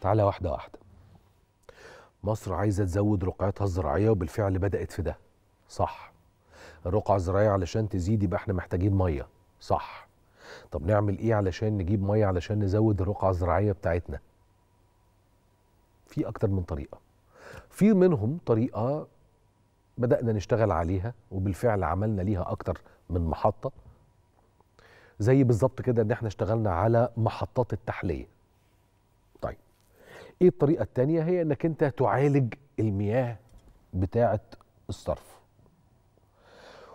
تعالى واحدة واحدة مصر عايزة تزود رقعتها الزراعية وبالفعل بدأت في ده صح الرقعة الزراعية علشان تزيد يبقى احنا محتاجين مية صح طب نعمل ايه علشان نجيب مية علشان نزود الرقعة الزراعية بتاعتنا في اكتر من طريقة في منهم طريقة بدأنا نشتغل عليها وبالفعل عملنا ليها أكتر من محطة زي بالظبط كده إن احنا اشتغلنا على محطات التحلية ايه الطريقه الثانيه هي انك انت تعالج المياه بتاعه الصرف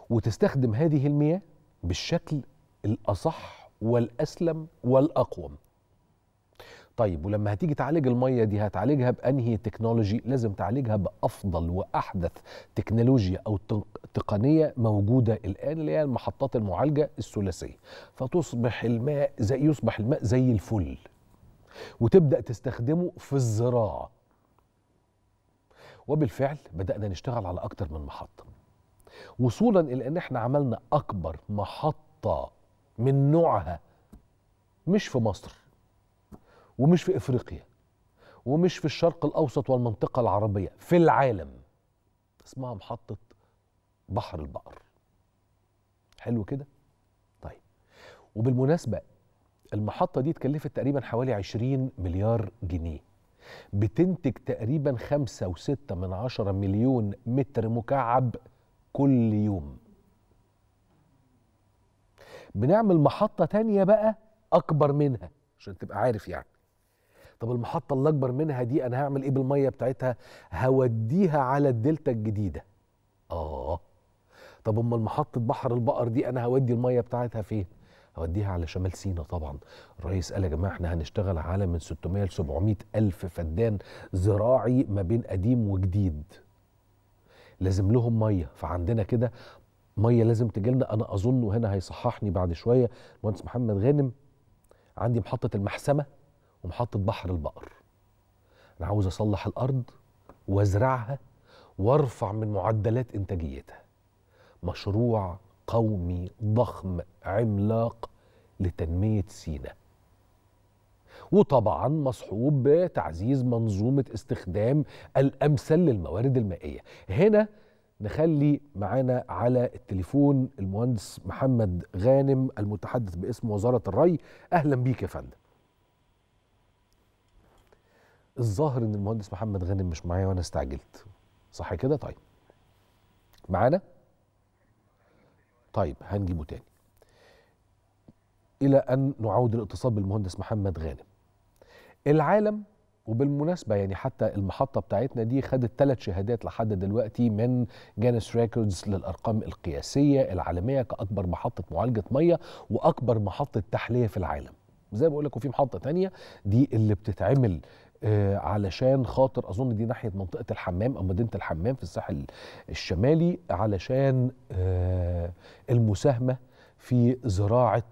وتستخدم هذه المياه بالشكل الاصح والاسلم والاقوم طيب ولما هتيجي تعالج الميه دي هتعالجها بانهي تكنولوجي لازم تعالجها بافضل واحدث تكنولوجيا او تقنيه موجوده الان اللي هي المحطات المعالجه الثلاثيه فتصبح الماء زي يصبح الماء زي الفل وتبدا تستخدمه في الزراعه وبالفعل بدانا نشتغل على اكتر من محطه وصولا الى ان احنا عملنا اكبر محطه من نوعها مش في مصر ومش في افريقيا ومش في الشرق الاوسط والمنطقه العربيه في العالم اسمها محطه بحر البقر حلو كده طيب وبالمناسبه المحطة دي اتكلفت تقريبا حوالي 20 مليار جنيه بتنتج تقريبا خمسة وستة من عشرة مليون متر مكعب كل يوم بنعمل محطة تانية بقى أكبر منها عشان تبقى عارف يعني طب المحطة اللي أكبر منها دي أنا هعمل إيه بالمية بتاعتها هوديها على الدلتا الجديدة آه طب أما المحطة بحر البقر دي أنا هودي المية بتاعتها فين اوديها على شمال سينا طبعا الرئيس قال يا جماعه احنا هنشتغل على من 600 ل 700 الف فدان زراعي ما بين قديم وجديد لازم لهم ميه فعندنا كده ميه لازم تجيلنا انا اظن وهنا هيصححني بعد شويه المهندس محمد غانم عندي محطه المحسمه ومحطه بحر البقر انا عاوز اصلح الارض وازرعها وارفع من معدلات انتاجيتها مشروع قومي ضخم عملاق لتنميه سيناء وطبعا مصحوب بتعزيز منظومه استخدام الامثل للموارد المائيه هنا نخلي معانا على التليفون المهندس محمد غانم المتحدث باسم وزاره الري اهلا بيك يا فندم الظاهر ان المهندس محمد غانم مش معايا وانا استعجلت صح كده طيب معانا طيب هنجيبه تاني الى ان نعود الاتصال بالمهندس محمد غانم العالم وبالمناسبة يعني حتى المحطة بتاعتنا دي خدت ثلاث شهادات لحد دلوقتي من جانس ريكوردز للأرقام القياسية العالمية كأكبر محطة معالجة مية وأكبر محطة تحلية في العالم زي ما بقول لك وفي محطة تانية دي اللي بتتعمل آه، علشان خاطر اظن دي ناحيه منطقه الحمام او مدينه الحمام في الساحل الشمالي علشان آه، المساهمه في زراعه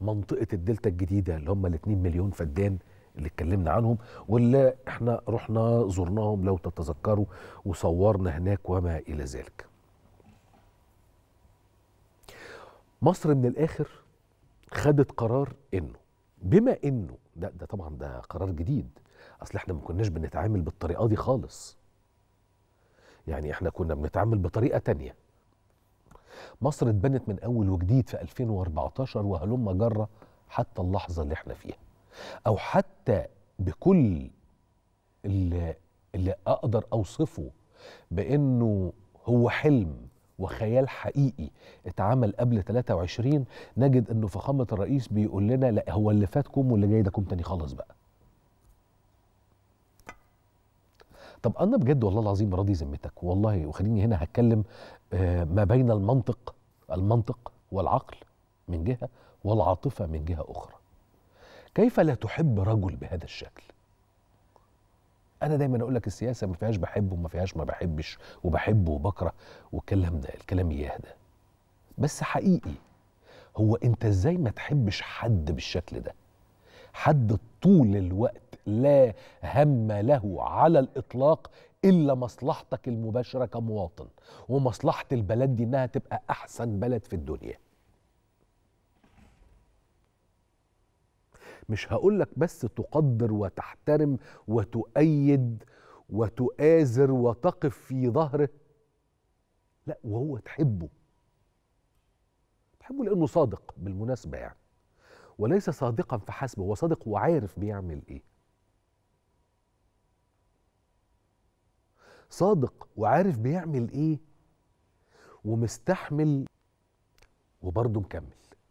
منطقه الدلتا الجديده اللي هم ال 2 مليون فدان اللي اتكلمنا عنهم واللي احنا رحنا زرناهم لو تتذكروا وصورنا هناك وما الى ذلك. مصر من الاخر خدت قرار انه بما انه ده, ده طبعا ده قرار جديد اصل احنا ما كناش بنتعامل بالطريقه دي خالص يعني احنا كنا بنتعامل بطريقه تانية مصر اتبنت من اول وجديد في 2014 وهلم جره حتى اللحظه اللي احنا فيها او حتى بكل اللي, اللي اقدر اوصفه بانه هو حلم وخيال حقيقي اتعمل قبل 23 نجد انه فخامه الرئيس بيقول لنا لا هو اللي فاتكم واللي جاي ده كوم تاني خالص بقى طب انا بجد والله العظيم راضي ذمتك والله وخليني هنا هتكلم آه، ما بين المنطق المنطق والعقل من جهه والعاطفه من جهه اخرى كيف لا تحب رجل بهذا الشكل انا دايما اقول لك السياسه ما فيهاش بحب وما فيهاش ما بحبش وبحب وبكره والكلام ده الكلام اياه ده بس حقيقي هو انت ازاي ما تحبش حد بالشكل ده حد طول الوقت لا هم له على الإطلاق إلا مصلحتك المباشرة كمواطن ومصلحة البلد دي إنها تبقى أحسن بلد في الدنيا مش هقولك بس تقدر وتحترم وتؤيد وتؤازر وتقف في ظهره لا وهو تحبه تحبه لأنه صادق بالمناسبة يعني وليس صادقا فحسب هو صادق وعارف بيعمل ايه صادق وعارف بيعمل ايه ومستحمل وبرضه مكمل